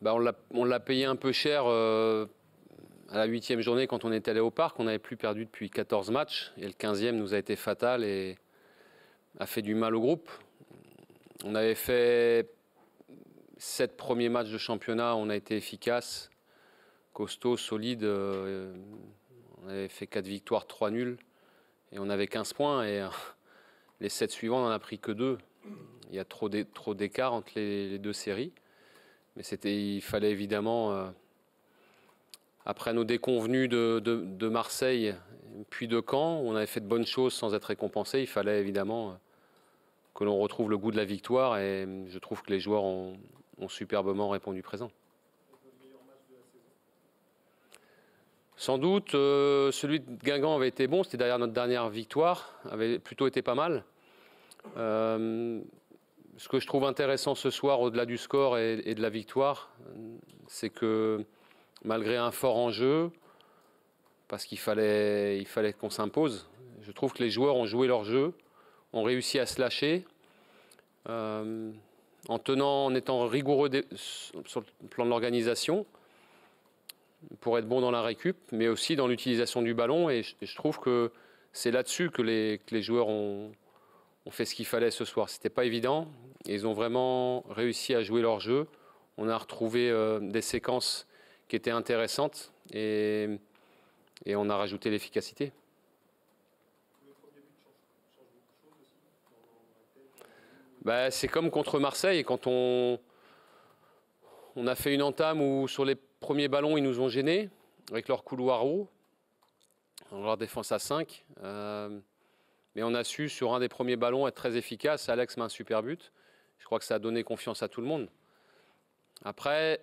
Bah, on l'a payé un peu cher euh, à la huitième journée quand on était allé au parc. On n'avait plus perdu depuis 14 matchs et le 15e nous a été fatal et a fait du mal au groupe. On avait fait sept premiers matchs de championnat, on a été efficace, costaud, solide. Euh, on avait fait quatre victoires, trois nuls et on avait 15 points et euh, les sept suivants on n'en a pris que deux. Il y a trop d'écart entre les deux séries. Mais c'était, il fallait évidemment, euh, après nos déconvenus de, Marseille, puis de Caen, on avait fait de bonnes choses sans être récompensé. Il fallait évidemment euh, que l'on retrouve le goût de la victoire. Et euh, je trouve que les joueurs ont, superbement répondu présent. Sans doute, celui de Guingamp avait été bon, c'était derrière notre dernière victoire, avait plutôt été pas mal ce que je trouve intéressant ce soir, au-delà du score et, de la victoire, c'est que malgré un fort enjeu, parce qu'il fallait, qu'on s'impose, je trouve que les joueurs ont joué leur jeu, ont réussi à se lâcher. Euh, en tenant, en étant rigoureux sur le plan de l'organisation, pour être bon dans la récup, mais aussi dans l'utilisation du ballon. Et je, trouve que c'est là-dessus que les, joueurs ont, ont fait ce qu'il fallait ce soir. C'était pas évident. Ils ont vraiment réussi à jouer leur jeu. On a retrouvé euh, des séquences qui étaient intéressantes et, on a rajouté l'efficacité. Bah, c'est comme contre Marseille, quand on, on a fait une entame où sur les premiers ballons, ils nous ont gênés avec leur couloir haut, leur défense à 5. Euh, mais on a su, sur un des premiers ballons, être très efficace. Alex met un super but. Je crois que ça a donné confiance à tout le monde. Après,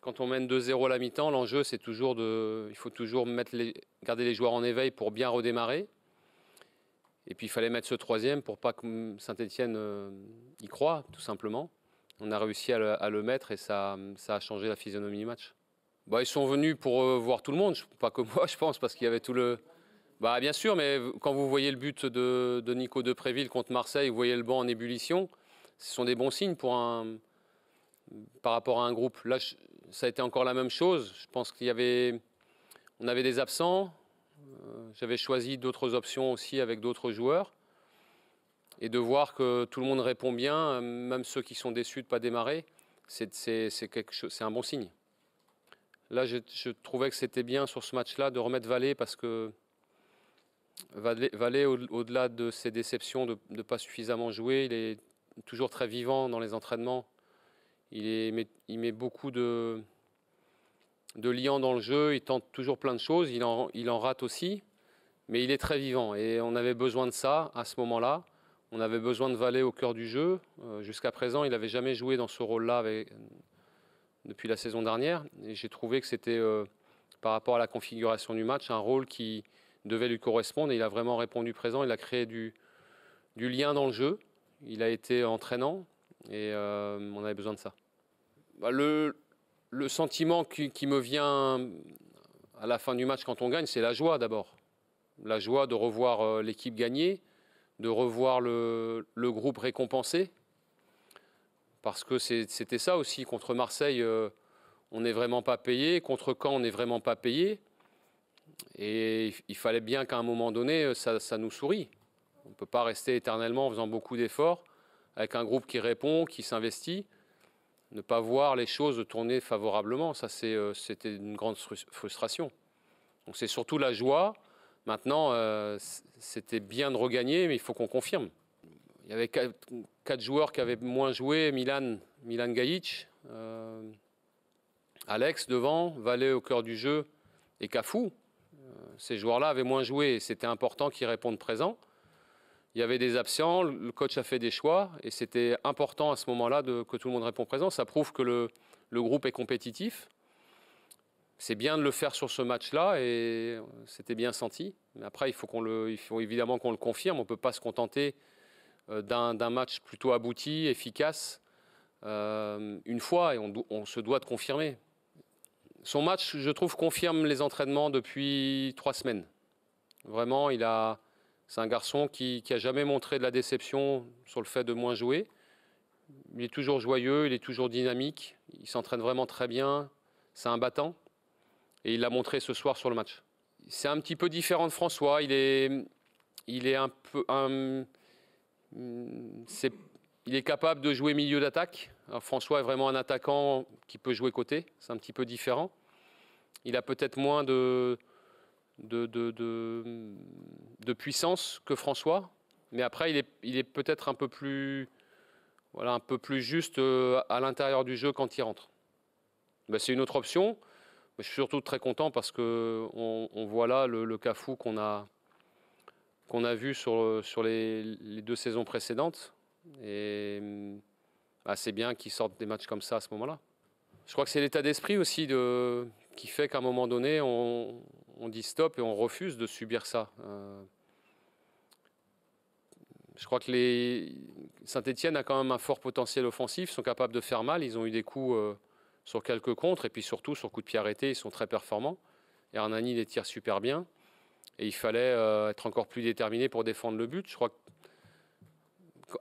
quand on mène 2-0 à la mi-temps, l'enjeu, c'est toujours de. Il faut toujours mettre les, garder les joueurs en éveil pour bien redémarrer. Et puis, il fallait mettre ce troisième pour pas que Saint-Etienne euh, y croit, tout simplement. On a réussi à le, à le mettre et ça, ça, a changé la physionomie du match. Bah, ils sont venus pour euh, voir tout le monde, pas que moi, je pense, parce qu'il y avait tout le, bah, bien sûr, mais quand vous voyez le but de, de Nico Depréville contre Marseille, vous voyez le banc en ébullition, ce sont des bons signes pour un, par rapport à un groupe. Là, ça a été encore la même chose. Je pense qu'il y avait, on avait des absents. Euh, j'avais choisi d'autres options aussi avec d'autres joueurs. Et de voir que tout le monde répond bien, euh, même ceux qui sont déçus de ne pas démarrer, c'est un bon signe. Là, je, je trouvais que c'était bien sur ce match-là de remettre Valet parce que va au-delà de ses déceptions de ne pas suffisamment jouer. Il est toujours très vivant dans les entraînements. Il, il, met, beaucoup de, de dans le jeu. Il tente toujours plein de choses. Il en, il en rate aussi. Mais il est très vivant. Et on avait besoin de ça à ce moment-là. On avait besoin de Valet au cœur du jeu. Euh, jusqu'à présent, il n'avait jamais joué dans ce rôle-là depuis la saison dernière. Et j'ai trouvé que c'était, euh, par rapport à la configuration du match, un rôle qui, devait lui correspondre. Et il a vraiment répondu présent. Il a créé du, lien dans le jeu. Il a été entraînant et euh, on avait besoin de ça. Bah, le, sentiment qui, me vient à la fin du match quand on gagne, c'est la joie d'abord. La joie de revoir euh, l'équipe gagnée, de revoir le, groupe récompensé. Parce que c'était ça aussi. Contre Marseille, euh, on n'est vraiment pas payé. Contre Caen, on n'est vraiment pas payé et il fallait bien qu'à un moment donné, euh, ça, ça nous sourit. On ne peut pas rester éternellement en faisant beaucoup d'efforts, avec un groupe qui répond, qui s'investit. Ne pas voir les choses tourner favorablement, ça euh, c'était une grande frustration. Donc c'est surtout la joie. Maintenant, euh, c'était bien de regagner, mais il faut qu'on confirme. Il y avait quatre joueurs qui avaient moins joué, Milan, Milan Gajic, Alex devant, Valet au cœur du jeu et Cafou, ces joueurs-là avaient moins joué et c'était important qu'ils répondent présent. Il y avait des absents, le coach a fait des choix et c'était important à ce moment-là que tout le monde réponde présent. Ça prouve que le, le groupe est compétitif. C'est bien de le faire sur ce match-là et c'était bien senti. Mais après, il faut, qu'on le, faut évidemment qu'on le confirme. On ne peut pas se contenter euh, d'un match plutôt abouti, efficace, euh, une fois et on se doit de confirmer. Son match, je trouve, confirme les entraînements depuis trois semaines. Vraiment, il a, c'est un garçon qui n'a jamais montré de la déception sur le fait de moins jouer. Il est toujours joyeux, il est toujours dynamique, il s'entraîne vraiment très bien, c'est un battant. Et il l'a montré ce soir sur le match. C'est un petit peu différent de François, il est, il est un peu... Un, il est capable de jouer milieu d'attaque, François est vraiment un attaquant qui peut jouer côté, c'est un petit peu différent. Il a peut-être moins de de, puissance que François, mais après, il est, il est peut-être un peu plus voilà, un peu plus juste euh, à l'intérieur du jeu quand il rentre. Ben, c'est une autre option. je suis surtout très content parce qu'on on, voit là le, le cafou qu'on a, qu'on a vu sur, sur les, les deux saisons précédentes. Et bah, c'est bien qu'ils sortent des matchs comme ça à ce moment-là. Je crois que c'est l'état d'esprit aussi qui fait qu'à un moment donné, on... dit stop et on refuse de subir ça. Euh, je crois que les... Saint-Etienne a quand même un fort potentiel offensif, sont capables de faire mal, ils ont eu des coups euh, sur quelques contres, et puis surtout sur coup de pied arrêté, ils sont très performants. Hernani les tire super bien, et il fallait euh, être encore plus déterminé pour défendre le but. Je crois que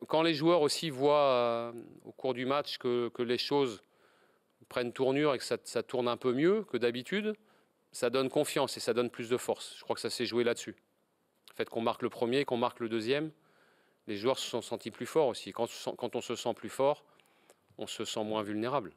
quand les joueurs aussi voient euh, au cours du match que, les choses prennent tournure et que ça, tourne un peu mieux que d'habitude, ça donne confiance et ça donne plus de force. Je crois que ça s'est joué là-dessus. Le fait qu'on marque le premier, qu'on marque le deuxième, les joueurs se sont sentis plus forts aussi. quand on se sent plus fort, on se sent moins vulnérable.